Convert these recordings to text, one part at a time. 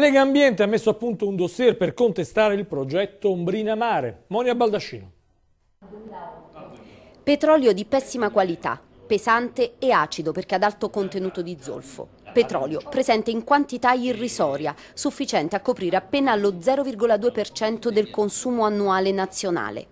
Lega Ambiente ha messo a punto un dossier per contestare il progetto Ombrina Mare. Monia Baldascino. Petrolio di pessima qualità, pesante e acido perché ad alto contenuto di zolfo. Petrolio presente in quantità irrisoria, sufficiente a coprire appena lo 0,2% del consumo annuale nazionale.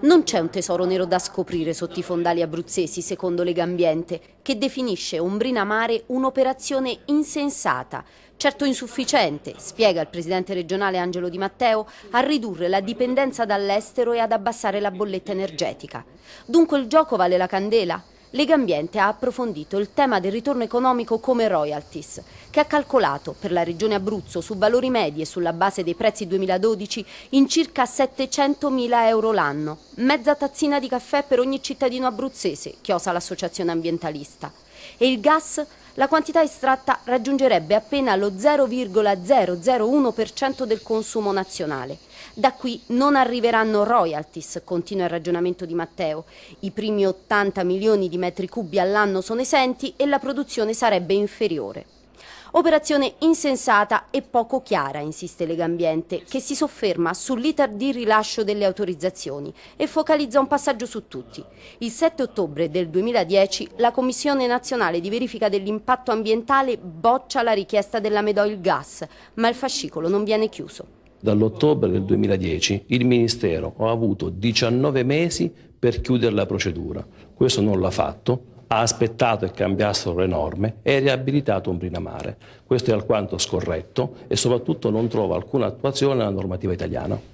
Non c'è un tesoro nero da scoprire sotto i fondali abruzzesi, secondo Legambiente, che definisce Ombrina Mare un'operazione insensata, certo insufficiente, spiega il presidente regionale Angelo Di Matteo, a ridurre la dipendenza dall'estero e ad abbassare la bolletta energetica. Dunque il gioco vale la candela? Legambiente ha approfondito il tema del ritorno economico come royalties, che ha calcolato per la regione Abruzzo su valori medi e sulla base dei prezzi 2012 in circa 700.000 euro l'anno, mezza tazzina di caffè per ogni cittadino abruzzese, chiosa l'associazione ambientalista e il gas la quantità estratta raggiungerebbe appena lo 0,001% del consumo nazionale. Da qui non arriveranno royalties, continua il ragionamento di Matteo. I primi 80 milioni di metri cubi all'anno sono esenti e la produzione sarebbe inferiore. Operazione insensata e poco chiara, insiste Legambiente, che si sofferma sull'iter di rilascio delle autorizzazioni e focalizza un passaggio su tutti. Il 7 ottobre del 2010 la Commissione nazionale di verifica dell'impatto ambientale boccia la richiesta della Medoil Gas, ma il fascicolo non viene chiuso. Dall'ottobre del 2010 il Ministero ha avuto 19 mesi per chiudere la procedura. Questo non l'ha fatto ha aspettato che cambiassero le norme e ha riabilitato Umbrinamare. Questo è alquanto scorretto e soprattutto non trova alcuna attuazione alla normativa italiana.